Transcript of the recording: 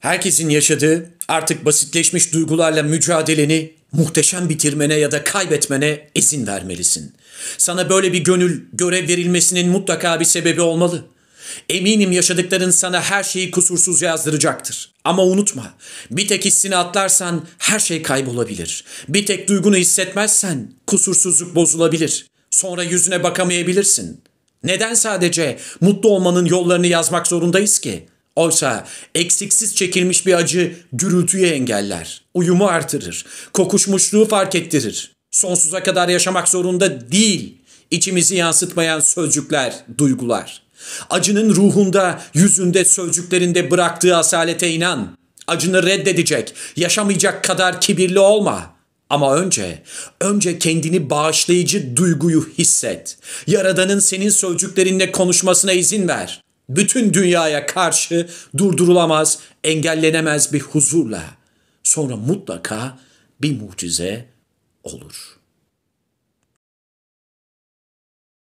Herkesin yaşadığı artık basitleşmiş duygularla mücadeleni muhteşem bitirmene ya da kaybetmene izin vermelisin. Sana böyle bir gönül görev verilmesinin mutlaka bir sebebi olmalı. Eminim yaşadıkların sana her şeyi kusursuz yazdıracaktır. Ama unutma, bir tek hissini atlarsan her şey kaybolabilir. Bir tek duygunu hissetmezsen kusursuzluk bozulabilir. Sonra yüzüne bakamayabilirsin. Neden sadece mutlu olmanın yollarını yazmak zorundayız ki? Oysa eksiksiz çekilmiş bir acı gürültüyü engeller, uyumu artırır, kokuşmuşluğu fark ettirir. Sonsuza kadar yaşamak zorunda değil içimizi yansıtmayan sözcükler, duygular. Acının ruhunda, yüzünde, sözcüklerinde bıraktığı asalete inan. Acını reddedecek, yaşamayacak kadar kibirli olma. Ama önce, önce kendini bağışlayıcı duyguyu hisset. Yaradan'ın senin sözcüklerinle konuşmasına izin ver bütün dünyaya karşı durdurulamaz, engellenemez bir huzurla sonra mutlaka bir mucize olur.''